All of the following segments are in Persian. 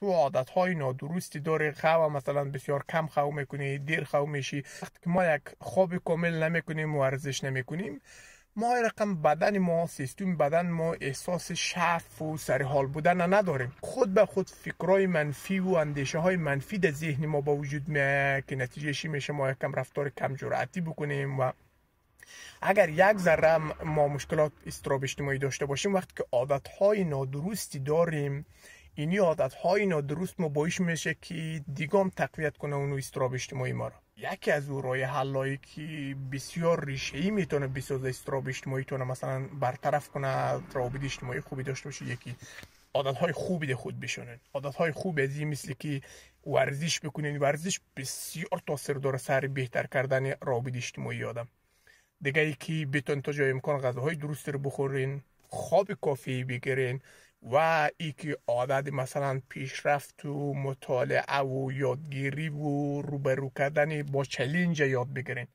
تو عادت های نادرستی داره خواب مثلا بسیار کم خواب میکنی دیر خواب میشی وقتی که ما یک خواب کامل نمیکنیم و ارزش نمیکنیم ما رقم بدن ما سیستم بدن ما احساس شرف و سرحال بودن نداریم خود به خود فکرای منفی و اندیشه های منفی در ذهن ما با وجود می که نتیجهشی میشه ما یکم رفتار کم جرعتی بکنیم و اگر یک ذره ما مشکلات استراب اجتماعی داشته باشیم وقتی که عادت های نادرستی داریم این عادت های نادرست ما بایش میشه که دیگام تقویت کنه اونو استراب اجتماعی ما را یکی از او رای حلایی که بسیار ریشه ای میتونه بسیار استراب اجتماعی تونه مثلا برطرف کنه رابط اجتماعی خوبی داشته باشه یکی عادت های خوبی ده خود بشونن عادت های خوب از این مثل که ورزش بکنین ورزش بسیار تاثیر داره سر بهتر کردن رابط اجتماعی آدم دیگه ای که بتون تا جای امکان غذاهای درست رو بخورین خواب کافی بگیرین و ای که عادت مثلا پیشرفت و مطالعه و یادگیری و روبرو کردن با چلینج یاد بگیرین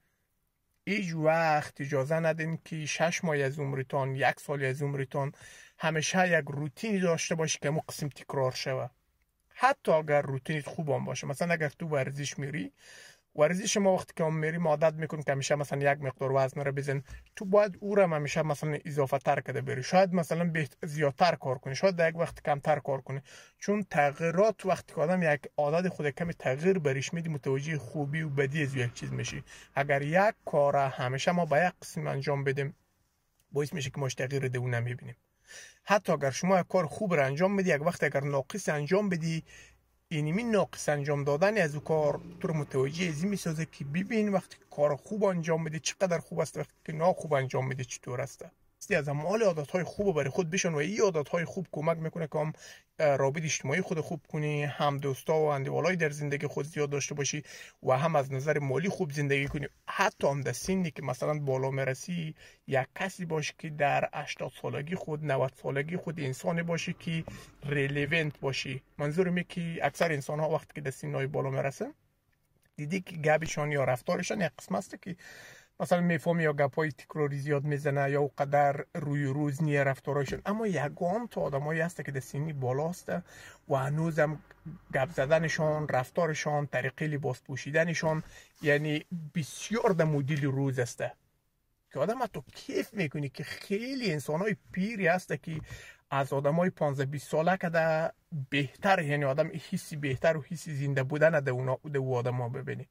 ایج وقت اجازه ندین که شش ماه از عمرتان یک سال از عمرتان همیشه یک روتینی داشته باشی که مو قسم تکرار شوه حتی اگر روتینت خوب باشه مثلا اگر تو ورزش میری ورزش شما وقتی که میریم عادت میکن که همیشه مثلا یک مقدار وزن رو بزن تو باید او را همیشه مثلا اضافه تر کده بری شاید مثلا زیادتر کار کنی شاید در یک وقت کمتر کار کنی چون تغییرات وقتی که آدم یک عادت خود کمی تغییر بریش میدی متوجه خوبی و بدی از یک چیز میشی اگر یک کار همیشه ما باید یک قسم انجام بدیم باعث میشه که ما تغییر دو نمیبینیم حتی اگر شما کار خوب را انجام بدی یک وقت اگر ناقص انجام بدی یعنی ناقص انجام دادن از او کار تو رو متوجه از این میسازه که ببین وقتی کار خوب انجام میده چقدر خوب است وقتی که ناخوب انجام میده چطور است هستی از مال عادت های خوب برای خود بشن و این عادت های خوب کمک میکنه که هم رابط اجتماعی خود خوب کنی هم دوستا و اندیوالای در زندگی خود زیاد داشته باشی و هم از نظر مالی خوب زندگی کنی حتی هم در که مثلا بالا مرسی یک کسی باشی که در 80 سالگی خود 90 سالگی خود انسانی باشی که ریلیونت باشی منظورم که اکثر انسان ها وقتی که در سنهای بالا مرسه دیدی که گبشان یا رفتارشان یک قسم که مثلا میفهمی یا گپای تکراری زیاد میزنه یا قدر روی روز نیه رفتارایشون اما یگان تا آدمایی هسته که در سینی بالاست و هنوز هم گپ زدنشان رفتارشان طریقه لباس پوشیدنشان یعنی بسیار در مدیل روز است که آدم تو کیف میکنی که خیلی انسان های پیری هسته که از آدم های 15 20 ساله که بهتر یعنی آدم حسی بهتر و حسی زنده بودن ده, اونا ده او آدم ها ببینی